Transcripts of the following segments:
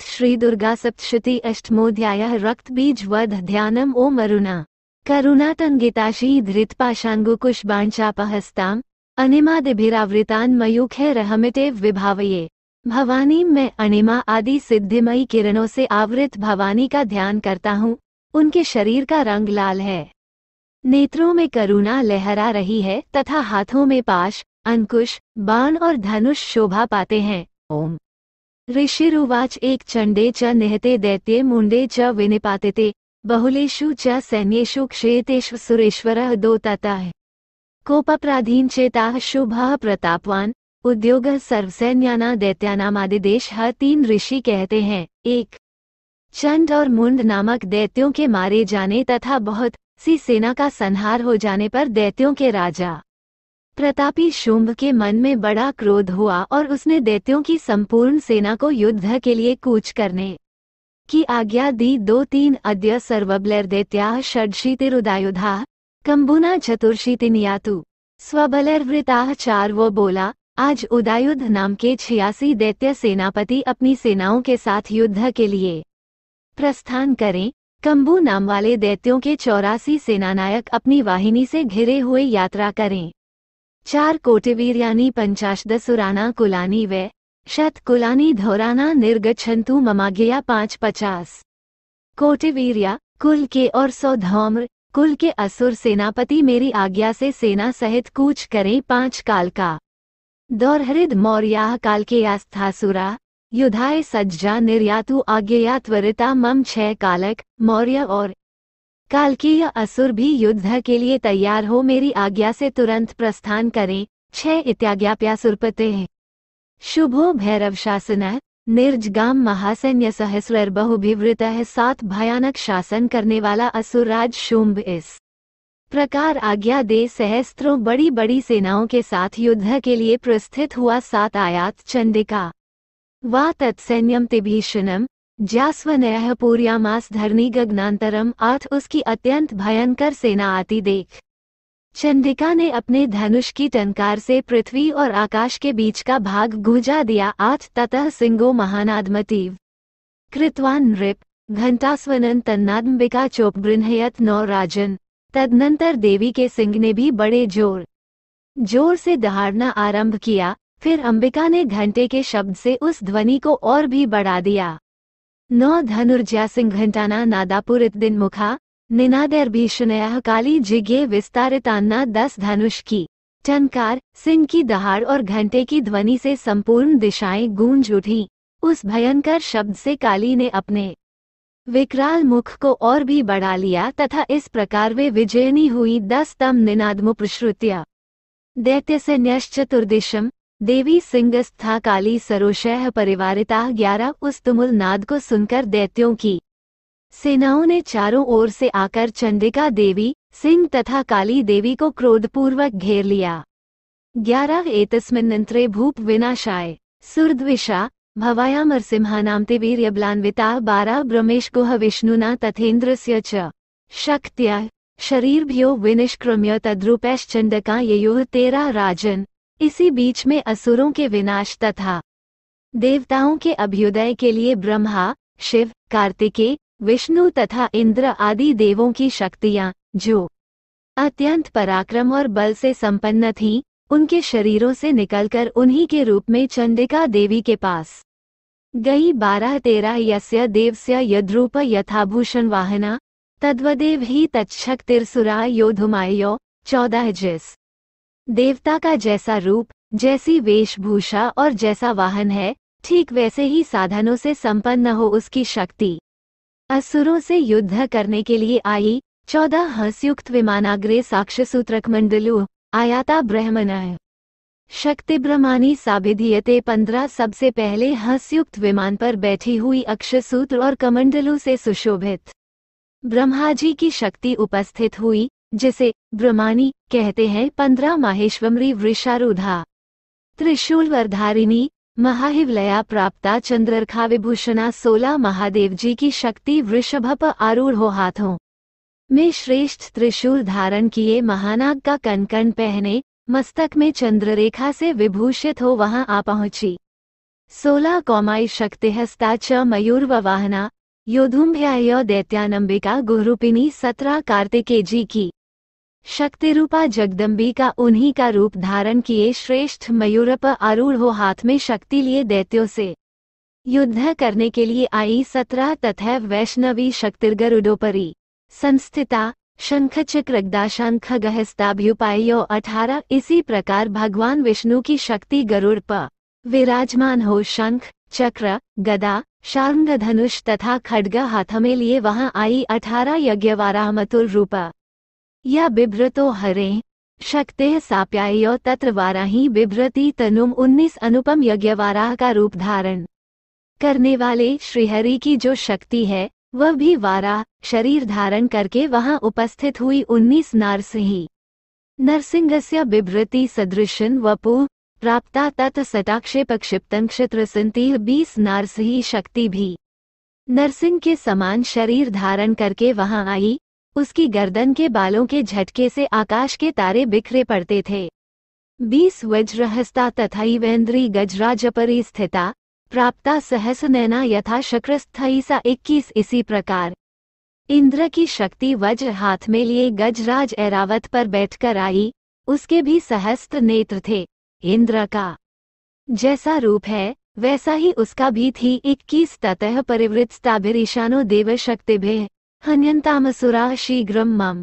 अथ श्री दुर्गा सप्तशती अष्टमोध्याय रक्त बीज वध ध्यानम ओम अरुणा अनिमा धृतपाशांगुकुशबाणचापहस्ताम अनिमादिभिरावृतान मयूखे रहमटे विभावये भवानी मैं अनिमा आदि सिद्धिमयी किरणों से आवृत भवानी का ध्यान करता हूँ उनके शरीर का रंग लाल है नेत्रों में करुणा लहरा रही है तथा हाथों में पाश अंकुश बाण और धनुष शोभा पाते हैं ओम उवाच एक चंडे च निहते दैत्ये मुंडे च विनिपाते बहुलेषु च सैन्येषु क्षेतेष्व तता दोतताः कोपप्राधीन चेता शुभ प्रतापवान उद्योग सर्वसैन्याना दैत्यानामादिदेश हर तीन ऋषि कहते हैं एक चंड और मुंड नामक दैत्यों के मारे जाने तथा बहुत सी सेना का संहार हो जाने पर दैत्यों के राजा प्रतापी शुंभ के मन में बड़ा क्रोध हुआ और उसने दैत्यों की संपूर्ण सेना को युद्ध के लिए कूच करने की आज्ञा दी दो तीन अद्य सर्वबलर दैत्या षडशी तिरुदायुधा कंबुना चतुर्शी तिनियातु वृता चार वो बोला आज उदायुध नाम के छियासी दैत्य सेनापति अपनी सेनाओं के साथ युद्ध के लिए प्रस्थान करें कंबू नाम वाले दैत्यों के चौरासी सेनानायक अपनी वाहिनी से घिरे हुए यात्रा करें चार कोटिवीर यानी पंचाशदसुराना कुलानी व शत कुलानी धौराना निर्गछंतु ममागया पाँच पचास कोटिवीर कुल के और सौ धौम्र कुल के असुर सेनापति मेरी आज्ञा से सेना सहित कूच करें पांच काल का दौरहृद मौर्या काल के आस्थासुरा युधाय सज्जा निर्यातु आज्ञया त्वरिता मम छह कालक मौर्य और कालकीय असुर भी युद्ध के लिए तैयार हो मेरी आज्ञा से तुरंत प्रस्थान करें छह हैं शुभो भैरव शासन निर्जगाम महासैन्य सहस्र बहुभिवृत सात भयानक शासन करने वाला असुर राज शुंभ इस प्रकार आज्ञा दे सहस्त्रों बड़ी बड़ी सेनाओं के साथ युद्ध के लिए प्रस्थित हुआ सात आयात चंडिका वा तत्सैन्यम तिभीषणम ज्यास्वनयः मास धरणी गगनांतरम आठ उसकी अत्यंत भयंकर सेना आती देख चंद्रिका ने अपने धनुष की टनकार से पृथ्वी और आकाश के बीच का भाग गुजा दिया आठ ततः सिंगो महानादमतीव कृतवान नृप घंटास्वनन तन्नादम्बिका गृहयत नौ राजन तदनंतर देवी के सिंह ने भी बड़े जोर जोर से दहाड़ना आरंभ किया फिर अंबिका ने घंटे के शब्द से उस ध्वनि को और भी बढ़ा दिया नौ धनुर्जय सिंह घंटाना नादापुर दिन मुखा निनादर भीषणया काली जिगे विस्तारितान्ना दस धनुष की टनकार सिंह की दहाड़ और घंटे की ध्वनि से संपूर्ण दिशाएं गूंज उठी उस भयंकर शब्द से काली ने अपने विकराल मुख को और भी बढ़ा लिया तथा इस प्रकार वे विजयनी हुई दस तम निनादमुपश्रुत्या दैत्य से न्यश्चतुर्दिशम देवी सिंह स्था काली सरोशह परिवारिता ग्यारह उस तुमुल नाद को सुनकर दैत्यों की सेनाओं ने चारों ओर से आकर चंडिका देवी सिंह तथा काली देवी को क्रोधपूर्वक घेर लिया ग्यारह एतस्मिन्नंत्रे भूप विनाशाय सुरद्विषा भवायामरसिंहानाम्ते बारह ब्रमेश गुह विष्णुना से च शक्त्या शरीरभ्यो विनिष्क्रम्य तद्रूपैश्चण्डका ययोः तेरा राजन इसी बीच में असुरों के विनाश तथा देवताओं के अभ्युदय के लिए ब्रह्मा शिव कार्तिकेय विष्णु तथा इंद्र आदि देवों की शक्तियाँ जो अत्यंत पराक्रम और बल से संपन्न थीं उनके शरीरों से निकलकर उन्हीं के रूप में चंडिका देवी के पास गई बारह तेरह यस्य देवस्य यद्रूप यथाभूषण वाहना तद्वदेव ही तच्छक्तिरसुरा योधुमायो चौदह जिस देवता का जैसा रूप जैसी वेशभूषा और जैसा वाहन है ठीक वैसे ही साधनों से संपन्न हो उसकी शक्ति असुरों से युद्ध करने के लिए आई चौदह हस्युक्त विमानाग्रे सूत्रक मंडलु आयाता ब्रह्मण शक्ति ब्रह्मानी साबिधियते पंद्रह सबसे पहले हस्युक्त विमान पर बैठी हुई अक्षसूत्र और कमंडलू से सुशोभित ब्रह्मा जी की शक्ति उपस्थित हुई जिसे ब्रह्मानी कहते हैं पंद्रह माहेश्वमरी वृषारूधा त्रिशूलवरधारिणी महाहिवलया प्राप्ता चंद्रखा विभूषणा सोलह महादेव जी की शक्ति वृषभ आरूढ़ो आरूढ़ हो हाथों में श्रेष्ठ त्रिशूल धारण किए महानाग का कनकन पहने मस्तक में चंद्ररेखा से विभूषित हो वहां आ पहुंची सोलह कौमाई शक्ति हस्ता च मयूर वाहना योधुम्भ्या दैत्यानंबिका गुरुपिनी सत्रह कार्तिकेय जी की शक्तिरूपा जगदम्बिका उन्हीं का रूप धारण किए श्रेष्ठ मयूरप आरूढ़ हो हाथ में शक्ति लिए दैत्यों से युद्ध करने के लिए आई सत्रह तथा वैष्णवी शक्तिर्गरुडोपरी संस्थिता शंख चक्रगदा शंख गहस्ताभ्युपायो अठारह इसी प्रकार भगवान विष्णु की शक्ति गरुड़ पर विराजमान हो शंख चक्र गदा शार्ग धनुष तथा खड्ग हाथ में लिए वहाँ आई अठारह यज्ञवाराह मथुर रूपा या बिभ्रतो हरे शक्ते साप्याय तत्र वाराही बिभ्रति तनुम उन्नीस अनुपम यज्ञवाराह का रूप धारण करने वाले श्रीहरि की जो शक्ति है वह भी वाराह शरीर धारण करके वहां उपस्थित हुई उन्नीस नारसिंह से बिभ्रति सदृशन वपु प्राप्ता तत् सटाक्षेपक्षिप्तम क्षेत्र सिंतीह बीस नारसिंह शक्ति भी नरसिंह के समान शरीर धारण करके वहां आई उसकी गर्दन के बालों के झटके से आकाश के तारे बिखरे पड़ते थे बीस वज्रहस्ता तथा वेन्द्री गजराजपरी स्थिता प्राप्ता नैना यथा शक्रस्थयी सा इक्कीस इसी प्रकार इंद्र की शक्ति वज्र हाथ में लिए गजराज ऐरावत पर बैठकर आई उसके भी सहस्त्र नेत्र थे इंद्र का जैसा रूप है वैसा ही उसका भी थी इक्कीस ततः परिवृत ईशानो देव भे हन्यन्तामसुरा शीघ्रम मम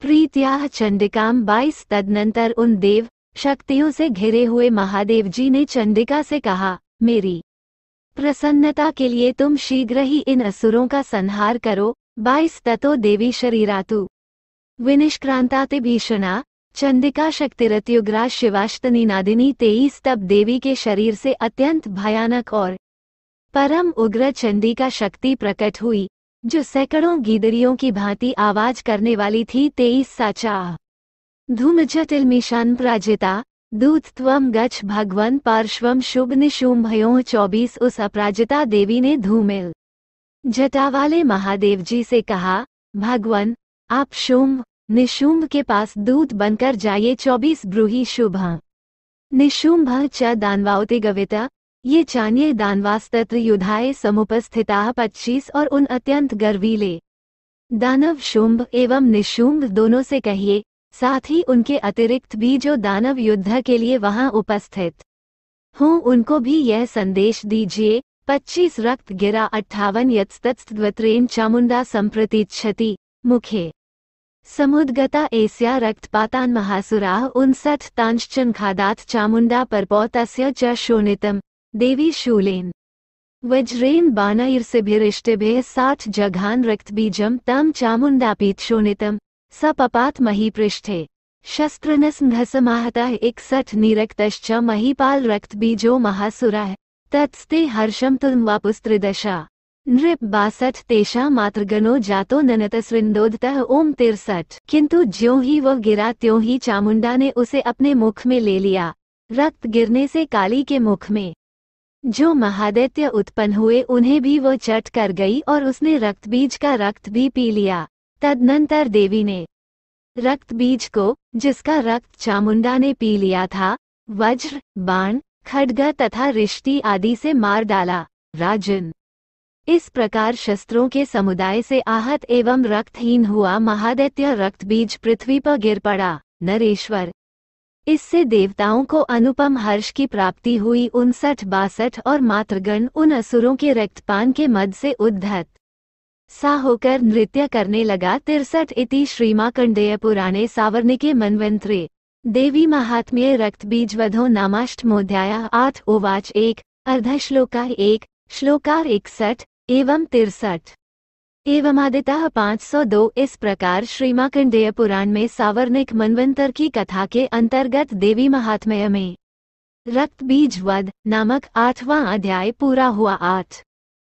प्रीत्या चंडिकाम बाईस तदनंतर उन देव शक्तियों से घिरे हुए महादेव जी ने चंडिका से कहा मेरी प्रसन्नता के लिए तुम शीघ्र ही इन असुरों का संहार करो बाईस ततो देवी शरीरातु विनिष्क्रांताते भीषणा चंडिका शक्तिरत्युग्रा शिवाष्टनी नादिनी तेईस तब देवी के शरीर से अत्यंत भयानक और परम उग्र चंडिका शक्ति प्रकट हुई जो सैकड़ों गीदरियों की भांति आवाज करने वाली थी तेईस साचा जटिल मिशन प्राजिता दूत त्वम गच्छ भगवन पार्श्वम शुभ निशुम्भयो चौबीस उस अपराजिता देवी ने धूमिल जटावाले महादेव जी से कहा भगवन आप शुम्भ निशुम्भ के पास दूत बनकर जाइए चौबीस ब्रूही शुभ निशुम्भ च दानवाउति गविता ये चान्य दानवास्तत्र युधाए समुपस्थिता पच्चीस और उन अत्यंत गर्वीले दानव शुंभ एवं निशुंभ दोनों से कहिए साथ ही उनके अतिरिक्त भी जो दानव युद्ध के लिए वहां उपस्थित हूँ उनको भी यह संदेश दीजिए पच्चीस रक्त गिरा अट्ठावन यत्स्तत्वत्रेन चामुंडा संप्रतीक्षति मुखे समुद्गता एस्या रक्तपातान महासुराह उनसठ तांश्चन खादात चामुंडा परपौत च शोणितम देवी शूलेन वज्रेन भे साठ जघान जघान् रक्तबीजं तं चामुण्डापीक्षोणितं स पपात शस्त्र शस्त्रनसङ्घसमाहतः इकसठ निरक्त महीपाल रक्तबीजो महासुरा तत्स्ते हर्षम तुम वापुस्त्रिदशा नृप बासठ तेषा मातृगणो जातो ननतसृंदोदतः ओम तिरसठ किंतु ज्यो ही वह गिरा त्यों ही चामुंडा ने उसे अपने मुख में ले लिया रक्त गिरने से काली के मुख में जो महादैत्य उत्पन्न हुए उन्हें भी वो चट कर गई और उसने रक्त बीज का रक्त भी पी लिया तदनंतर देवी ने रक्त बीज को जिसका रक्त चामुंडा ने पी लिया था वज्र बाण खडग तथा रिश्ती आदि से मार डाला राजन इस प्रकार शस्त्रों के समुदाय से आहत एवं रक्तहीन हुआ महादैत्य रक्त बीज पृथ्वी पर गिर पड़ा नरेश्वर इससे देवताओं को अनुपम हर्ष की प्राप्ति हुई उनसठ बासठ और मातृगण उन असुरों के रक्तपान के मद से उद्धत सा होकर नृत्य करने लगा तिरसठ इति श्रीमाकंडेय पुराणे सावर्णिके मनवंत्रे देवी महात्म्य रक्त बीज नामाष्ट नामाष्टमोध्याया आठ ओवाच एक अर्धश्लोका एक श्लोकार इकसठ एवं तिरसठ एवं सौ दो इस प्रकार श्रीमाकंडेय पुराण में सावर्णिक मनवंतर की कथा के अंतर्गत देवी महात्म्य में रक्त बीज वध नामक आठवां अध्याय पूरा हुआ आठ